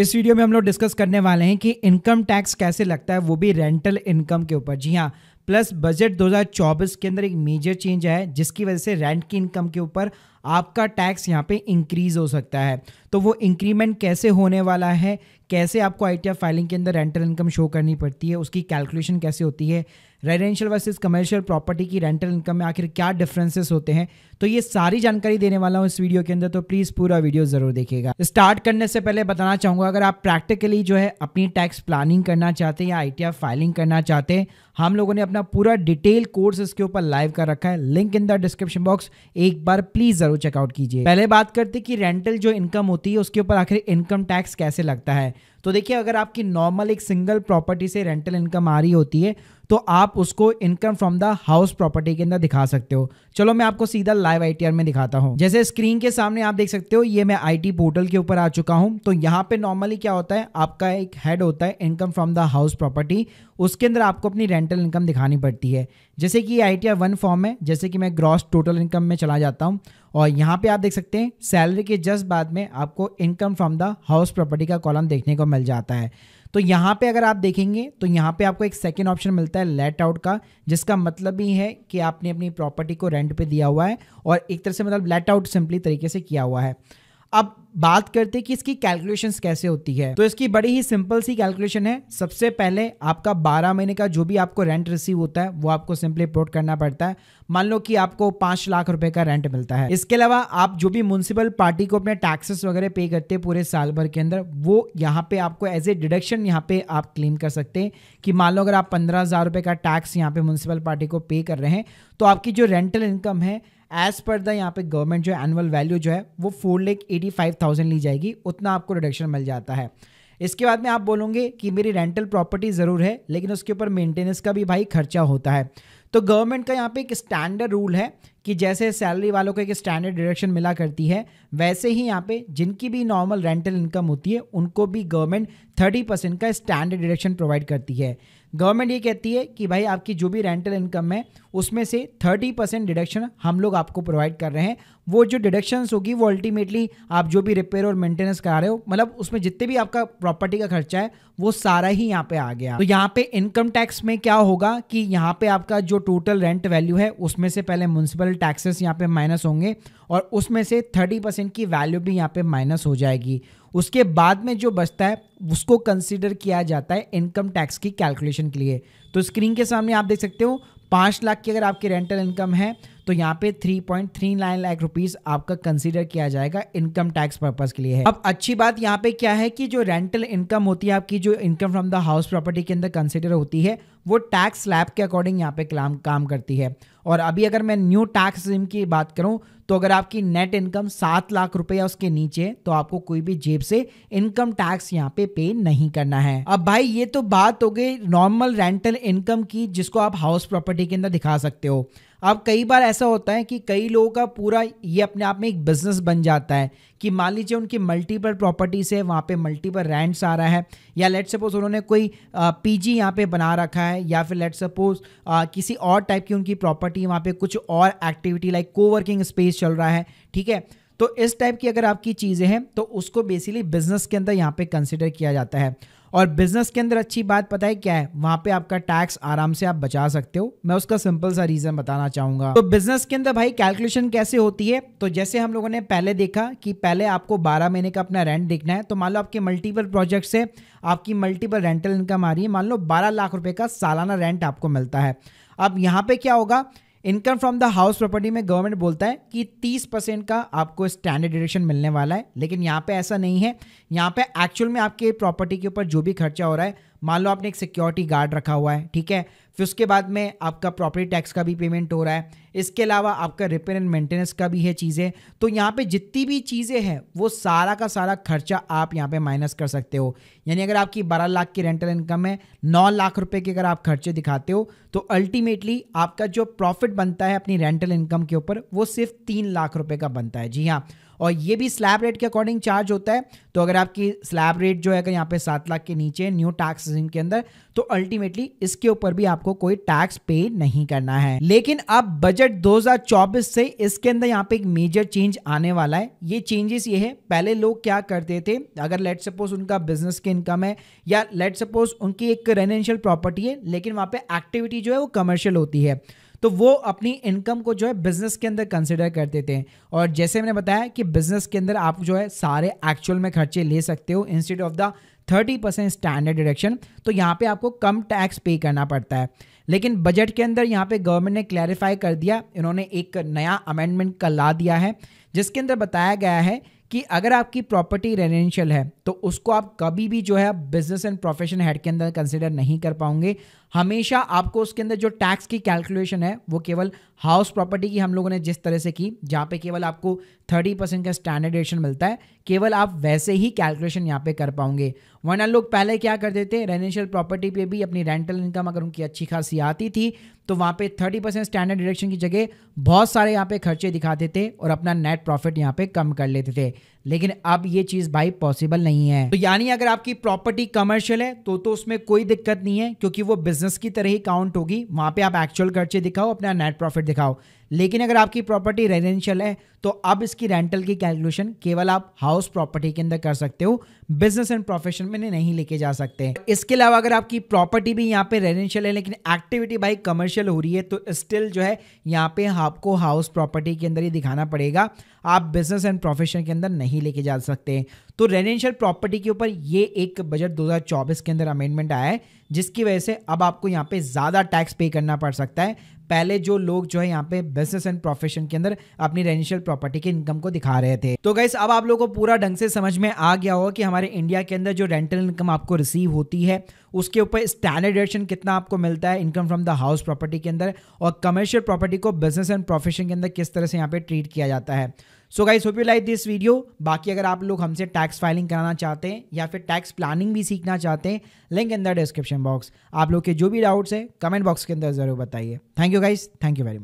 इस वीडियो में हम लोग डिस्कस करने वाले हैं कि इनकम टैक्स कैसे लगता है वो भी रेंटल इनकम के ऊपर जी हाँ प्लस बजट 2024 के अंदर एक मेजर चेंज है जिसकी वजह से रेंट की इनकम के ऊपर आपका टैक्स यहाँ पे इंक्रीज हो सकता है तो वो इंक्रीमेंट कैसे होने वाला है कैसे आपको आई फाइलिंग के अंदर रेंटल इनकम शो करनी पड़ती है उसकी कैलकुलेशन कैसे होती है रेजिडेंशियल वर्सेस कमर्शियल प्रॉपर्टी की रेंटल इनकम में आखिर क्या डिफरेंसेस होते हैं तो ये सारी जानकारी देने वाला हूँ इस वीडियो के अंदर तो प्लीज़ पूरा वीडियो ज़रूर देखेगा स्टार्ट करने से पहले बताना चाहूँगा अगर आप प्रैक्टिकली जो है अपनी टैक्स प्लानिंग करना चाहते हैं या आई फाइलिंग करना चाहते हैं हम लोगों ने अपना पूरा डिटेल कोर्स इसके ऊपर लाइव कर रखा है link in the description box एक बार प्लीज़ ज़रूर चेकआउट कीजिए पहले बात करते कि रेंटल जो इनकम होती है उसके ऊपर आखिर इनकम टैक्स कैसे लगता है तो देखिए अगर आपकी नॉर्मल एक सिंगल प्रॉपर्टी से रेंटल इनकम आ रही होती है तो आप उसको income from the house property के अंदर दिखा सकते हो चलो मैं आपको सीधा लाइव आई में दिखाता हूँ जैसे स्क्रीन के सामने आप देख सकते हो ये मैं आई पोर्टल के ऊपर आ चुका हूँ तो यहाँ पे नॉर्मली क्या होता है आपका एक हेड होता है income from the house property उसके अंदर आपको अपनी रेंटल इनकम दिखानी पड़ती है जैसे कि आई टी वन फॉर्म है जैसे कि मैं ग्रॉस टोटल इनकम में चला जाता हूँ और यहाँ पे आप देख सकते हैं सैलरी के जस्ट बाद में आपको income from the house property का कॉलम देखने को मिल जाता है तो यहाँ पे अगर आप देखेंगे तो यहाँ पे आपको एक सेकेंड ऑप्शन मिलता है लेट आउट का जिसका मतलब ही है कि आपने अपनी प्रॉपर्टी को रेंट पे दिया हुआ है और एक तरह से मतलब लेट आउट सिंपली तरीके से किया हुआ है अब बात करते हैं कि इसकी कैलकुलेशन कैसे होती है तो इसकी बड़ी ही सिंपल सी कैलकुलेशन है सबसे पहले आपका 12 महीने का जो भी आपको रेंट रिसीव होता है वो आपको सिंपली अपलोड करना पड़ता है मान लो कि आपको पांच लाख रुपए का रेंट मिलता है इसके अलावा आप जो भी म्यूनसिपल पार्टी को अपने टैक्सेस वगैरह पे करते हैं पूरे साल भर के अंदर वो यहाँ पे आपको एज ए डिडक्शन यहाँ पे आप क्लेम कर सकते हैं कि मान लो अगर आप पंद्रह हजार रुपए का टैक्स यहाँ पे म्यूनसिपल पार्टी को पे कर रहे हैं तो आपकी जो रेंटल इनकम है एज पर द यहाँ पे गवर्नमेंट जो एनुअल वैल्यू जो है वो फोर लेख एटी फाइव थाउजेंड ली जाएगी उतना आपको रिडक्शन मिल जाता है इसके बाद में आप बोलोगे कि मेरी रेंटल प्रॉपर्टी ज़रूर है लेकिन उसके ऊपर मेंटेनेंस का भी भाई खर्चा होता है तो गवर्नमेंट का यहाँ पे एक स्टैंडर्ड रूल है कि जैसे सैलरी वालों को एक स्टैंडर्ड डिडक्शन मिला करती है वैसे ही यहाँ पे जिनकी भी नॉर्मल रेंटल इनकम होती है उनको भी गवर्नमेंट थर्टी परसेंट का स्टैंडर्ड डिडक्शन प्रोवाइड करती है गवर्नमेंट ये कहती है कि भाई आपकी जो भी रेंटल इनकम है उसमें से थर्टी परसेंट डिडक्शन हम लोग आपको प्रोवाइड कर रहे हैं वो जो डिडक्शंस होगी वो अल्टीमेटली आप जो भी रिपेयर और मेंटेनेंस करा रहे हो मतलब उसमें जितने भी आपका प्रॉपर्टी का खर्चा है वो सारा ही यहाँ पे आ गया तो यहाँ पे इनकम टैक्स में क्या होगा कि यहाँ पे आपका जो टोटल रेंट वैल्यू है उसमें से पहले म्यूनसिपल टैक्सेस यहाँ पे माइनस होंगे और उसमें से थर्टी परसेंट की वैल्यू भी यहाँ पे माइनस हो जाएगी उसके बाद में जो बचता है उसको कंसिडर किया जाता है इनकम टैक्स की कैलकुलेशन के लिए तो स्क्रीन के सामने आप देख सकते हो पाँच लाख की अगर आपकी रेंटल इनकम है तो यहाँ पे three point three nine lakh rupees आपका कंसिडर किया जाएगा इनकम टैक्स पर्पज के लिए है अब अच्छी बात यहाँ पे क्या है कि जो रेंटल इनकम होती है आपकी जो income from the house property के अंदर कंसिडर होती है वो टैक्स स्लैब के अकॉर्डिंग यहाँ पे काम काम करती है और अभी अगर मैं न्यू टैक्स रिम की बात करूँ तो अगर आपकी नेट इनकम सात लाख रुपए या उसके नीचे तो आपको कोई भी जेब से इनकम टैक्स यहाँ पे पे नहीं करना है अब भाई ये तो बात हो गई नॉर्मल रेंटल इनकम की जिसको आप हाउस प्रॉपर्टी के अंदर दिखा सकते हो अब कई बार ऐसा होता है कि कई लोगों का पूरा ये अपने आप में एक बिजनेस बन जाता है कि मान लीजिए उनकी मल्टीपल प्रॉपर्टीज है वहाँ पे मल्टीपल रेंट्स आ रहा है या लेट सपोज उन्होंने कोई पीजी यहाँ पे बना रखा है या फिर लेट सपोज किसी और टाइप की उनकी प्रॉपर्टी वहाँ पे कुछ और एक्टिविटी लाइक कोवर्किंग स्पेस चल रहा है ठीक है तो इस टाइप की अगर आपकी चीज़ें हैं तो उसको बेसिकली बिजनेस के अंदर यहाँ पे कंसिडर किया जाता है और बिजनेस के अंदर अच्छी बात पता है क्या है वहां पे आपका टैक्स आराम से आप बचा सकते हो मैं उसका सिंपल सा रीजन बताना चाहूंगा तो बिजनेस के अंदर भाई कैलकुलेशन कैसे होती है तो जैसे हम लोगों ने पहले देखा कि पहले आपको बारह महीने का अपना रेंट देखना है तो मान लो आपके मल्टीपल प्रोजेक्ट से आपकी मल्टीपल रेंटल इनकम आ रही है मान लो बारह लाख रुपए का सालाना रेंट आपको मिलता है अब यहाँ पे क्या होगा income from the house property में गवर्नमेंट बोलता है कि 30 परसेंट का आपको स्टैंडर्ड डिडक्शन मिलने वाला है लेकिन यहाँ पे ऐसा नहीं है यहाँ पे एक्चुअल में आपके प्रॉपर्टी के ऊपर जो भी खर्चा हो रहा है मान लो आपने एक सिक्योरिटी गार्ड रखा हुआ है ठीक है फिर उसके बाद में आपका प्रॉपर्टी टैक्स का भी पेमेंट हो रहा है इसके अलावा आपका रिपेयर एंड मेंटेनेंस का भी है चीज़ें तो यहाँ पे जितनी भी चीज़ें हैं वो सारा का सारा खर्चा आप यहाँ पे माइनस कर सकते हो यानी अगर आपकी 12 लाख की रेंटल इनकम है 9 लाख रुपए के अगर आप खर्चे दिखाते हो तो अल्टीमेटली आपका जो प्रॉफिट बनता है अपनी रेंटल इनकम के ऊपर वो सिर्फ तीन लाख रुपये का बनता है जी हाँ और ये भी स्लैब रेट के अकॉर्डिंग चार्ज होता है तो अगर आपकी स्लैब रेट जो है यहाँ पे सात लाख के नीचे न्यू टैक्स के अंदर तो अल्टीमेटली इसके ऊपर भी आपको कोई टैक्स पे नहीं करना है लेकिन अब बजट 2024 से इसके अंदर यहाँ पे एक मेजर चेंज आने वाला है ये चेंजेस ये है पहले लोग क्या करते थे अगर लेट सपोज उनका बिजनेस की इनकम है या लेट सपोज उनकी एक रेजिडेंशियल प्रॉपर्टी है लेकिन वहाँ पे एक्टिविटी जो है वो कमर्शियल होती है तो वो अपनी इनकम को जो है बिजनेस के अंदर कंसिडर कर देते हैं और जैसे मैंने बताया कि बिजनेस के अंदर आप जो है सारे एक्चुअल में खर्चे ले सकते हो instead of the thirty percent standard deduction तो यहाँ पे आपको कम टैक्स पे करना पड़ता है लेकिन बजट के अंदर यहाँ पे गवर्नमेंट ने क्लैरिफाई कर दिया इन्होंने एक नया अमेंडमेंट का ला दिया है जिसके अंदर बताया गया है कि अगर आपकी प्रॉपर्टी रेजिडेंशियल है तो उसको आप कभी भी जो है बिजनेस एंड प्रोफेशन हेड के अंदर कंसिडर नहीं कर पाओगे हमेशा आपको उसके अंदर जो टैक्स की कैलकुलेशन है वो केवल हाउस प्रॉपर्टी की हम लोगों ने जिस तरह से की जहाँ पे केवल आपको थर्टी परसेंट का स्टैंडर्डेशन मिलता है केवल आप वैसे ही कैलकुलेशन यहाँ पे कर पाओगे वरना लोग पहले क्या करते थे रेजिडेंशियल प्रॉपर्टी पे भी अपनी रेंटल इनकम अगर उनकी अच्छी खासी आती थी तो वहाँ पे थर्टी परसेंट स्टैंडर्ड डिडक्शन की जगह बहुत सारे यहाँ पे खर्चे दिखाते थे और अपना नेट प्रॉफिट यहाँ पे कम कर लेते थे लेकिन अब ये चीज भाई पॉसिबल नहीं है तो यानी अगर आपकी प्रॉपर्टी कमर्शियल है तो तो उसमें कोई दिक्कत नहीं है क्योंकि वो बिजनेस की तरह ही काउंट होगी वहां पे आप एक्चुअल खर्चे दिखाओ अपना नेट प्रॉफिट दिखाओ लेकिन अगर आपकी प्रॉपर्टी रेजिडेंशियल है तो अब इसकी रेंटल की कैलकुलेशन केवल आप हाउस प्रॉपर्टी के अंदर कर सकते हो बिजनेस एंड प्रोफेशन में नहीं लेके जा सकते इसके अलावा अगर आपकी प्रॉपर्टी भी यहाँ पे रेजिडेंशियल है लेकिन एक्टिविटी बाई कमर्शियल हो रही है तो स्टिल जो है यहाँ पे आपको हाउस प्रॉपर्टी के अंदर ही दिखाना पड़ेगा आप बिजनेस एंड प्रोफेशन के अंदर नहीं नहीं लेके जा सकते तो रेजिडेंशियल प्रॉपर्टी के ऊपर ये एक बजट 2024 के अंदर अमेंडमेंट आया है जिसकी वजह से अब आपको यहाँ पे ज़्यादा टैक्स पे करना पड़ सकता है पहले जो लोग जो है यहाँ पे बिजनेस एंड प्रोफेशन के अंदर अपनी रेनिशियल प्रॉपर्टी के इनकम को दिखा रहे थे तो गाइस अब आप लोगों को पूरा ढंग से समझ में आ गया होगा कि हमारे इंडिया के अंदर जो रेंटल इनकम आपको रिसीव होती है उसके ऊपर स्टैंडर्डेशन कितना आपको मिलता है income from the house property के अंदर और कमर्शियल प्रॉपर्टी को बिजनेस एंड प्रोफेशन के अंदर किस तरह से यहाँ पे ट्रीट किया जाता है so guys hope you like this video बाकी अगर आप लोग हमसे टैक्स फाइलिंग कराना चाहते हैं या फिर टैक्स प्लानिंग भी सीखना चाहते हैं link in the description box आप लोग के जो भी डाउट्स है कमेंट बॉक्स के अंदर जरूर बताइए thank you you guys. Thank you very much.